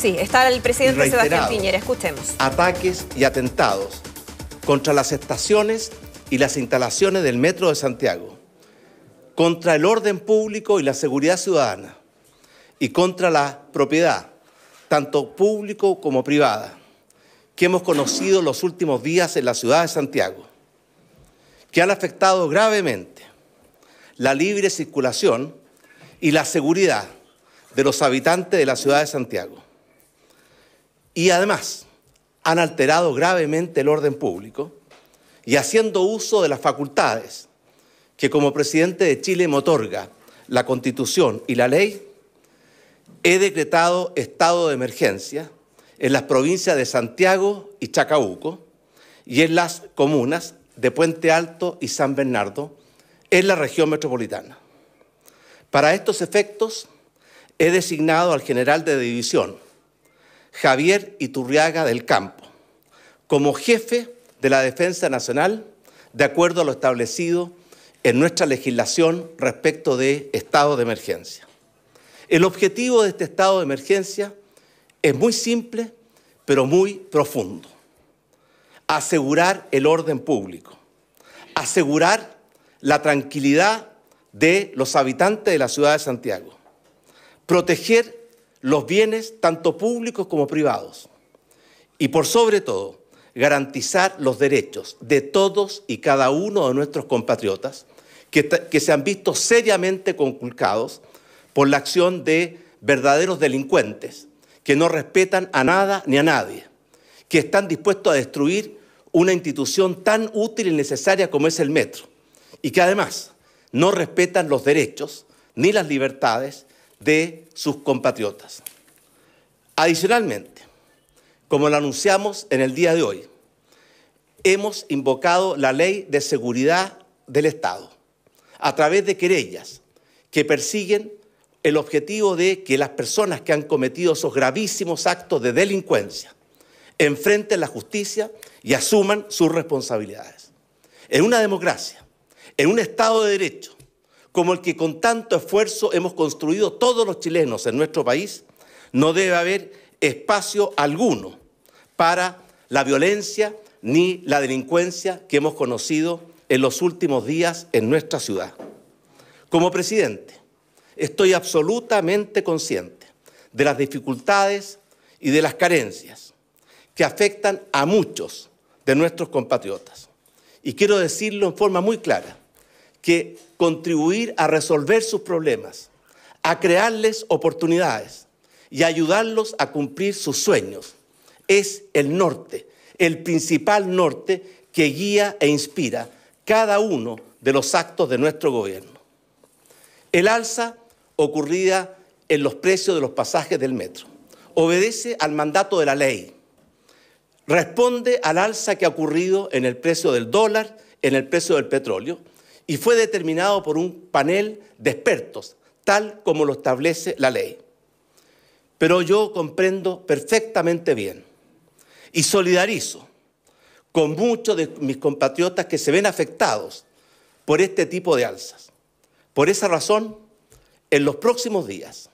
Sí, está el presidente Sebastián Piñera, escuchemos. Ataques y atentados contra las estaciones y las instalaciones del Metro de Santiago, contra el orden público y la seguridad ciudadana, y contra la propiedad, tanto público como privada, que hemos conocido los últimos días en la ciudad de Santiago, que han afectado gravemente la libre circulación y la seguridad de los habitantes de la ciudad de Santiago. Y además, han alterado gravemente el orden público y haciendo uso de las facultades que como presidente de Chile me otorga la Constitución y la ley, he decretado estado de emergencia en las provincias de Santiago y Chacabuco y en las comunas de Puente Alto y San Bernardo en la región metropolitana. Para estos efectos, he designado al general de división, Javier Iturriaga del Campo, como jefe de la Defensa Nacional, de acuerdo a lo establecido en nuestra legislación respecto de estado de emergencia. El objetivo de este estado de emergencia es muy simple, pero muy profundo. Asegurar el orden público, asegurar la tranquilidad de los habitantes de la ciudad de Santiago, proteger los bienes tanto públicos como privados y por sobre todo garantizar los derechos de todos y cada uno de nuestros compatriotas que, se han visto seriamente conculcados por la acción de verdaderos delincuentes que no respetan a nada ni a nadie, que están dispuestos a destruir una institución tan útil y necesaria como es el metro, y que además no respetan los derechos, ni las libertades, de sus compatriotas. Adicionalmente, como lo anunciamos en el día de hoy, hemos invocado la ley de seguridad del Estado a través de querellas que persiguen el objetivo de que las personas que han cometido esos gravísimos actos de delincuencia enfrenten la justicia y asuman sus responsabilidades. En una democracia, en un Estado de Derecho, como el que con tanto esfuerzo hemos construido todos los chilenos en nuestro país, no debe haber espacio alguno para la violencia ni la delincuencia que hemos conocido en los últimos días en nuestra ciudad. Como presidente, estoy absolutamente consciente de las dificultades y de las carencias que afectan a muchos de nuestros compatriotas. Y quiero decirlo en forma muy clara, que contribuir a resolver sus problemas, a crearles oportunidades y ayudarlos a cumplir sus sueños. Es el norte, el principal norte que guía e inspira cada uno de los actos de nuestro gobierno. El alza ocurrida en los precios de los pasajes del metro obedece al mandato de la ley, responde al alza que ha ocurrido en el precio del dólar, en el precio del petróleo, y fue determinado por un panel de expertos, tal como lo establece la ley. Pero yo comprendo perfectamente bien y solidarizo con muchos de mis compatriotas que se ven afectados por este tipo de alzas. Por esa razón, en los próximos días,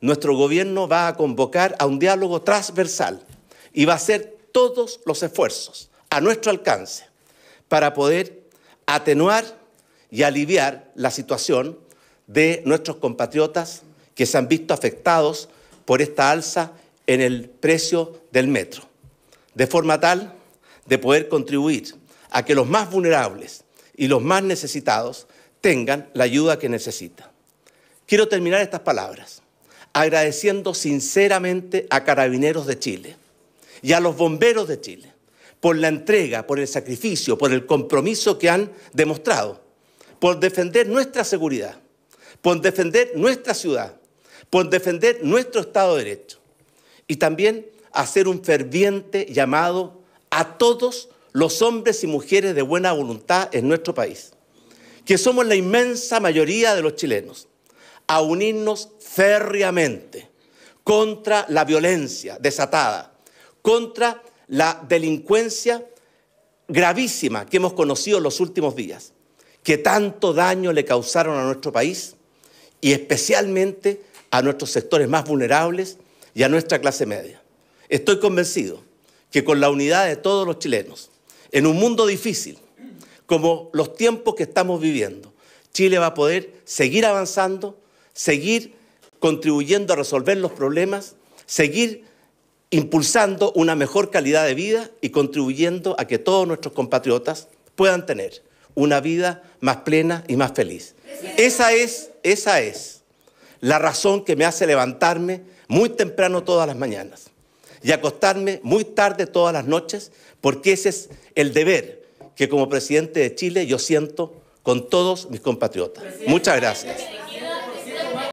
nuestro gobierno va a convocar a un diálogo transversal y va a hacer todos los esfuerzos a nuestro alcance para poder atenuar y aliviar la situación de nuestros compatriotas que se han visto afectados por esta alza en el precio del metro, de forma tal de poder contribuir a que los más vulnerables y los más necesitados tengan la ayuda que necesitan. Quiero terminar estas palabras agradeciendo sinceramente a Carabineros de Chile y a los bomberos de Chile por la entrega, por el sacrificio, por el compromiso que han demostrado por defender nuestra seguridad, por defender nuestra ciudad, por defender nuestro Estado de Derecho. Y también hacer un ferviente llamado a todos los hombres y mujeres de buena voluntad en nuestro país, que somos la inmensa mayoría de los chilenos, a unirnos férreamente contra la violencia desatada, contra la delincuencia gravísima que hemos conocido en los últimos días que tanto daño le causaron a nuestro país y especialmente a nuestros sectores más vulnerables y a nuestra clase media. Estoy convencido que con la unidad de todos los chilenos, en un mundo difícil, como los tiempos que estamos viviendo, Chile va a poder seguir avanzando, seguir contribuyendo a resolver los problemas, seguir impulsando una mejor calidad de vida y contribuyendo a que todos nuestros compatriotas puedan tener una vida más plena y más feliz. Esa es, esa es la razón que me hace levantarme muy temprano todas las mañanas y acostarme muy tarde todas las noches, porque ese es el deber que como presidente de Chile yo siento con todos mis compatriotas. Muchas gracias.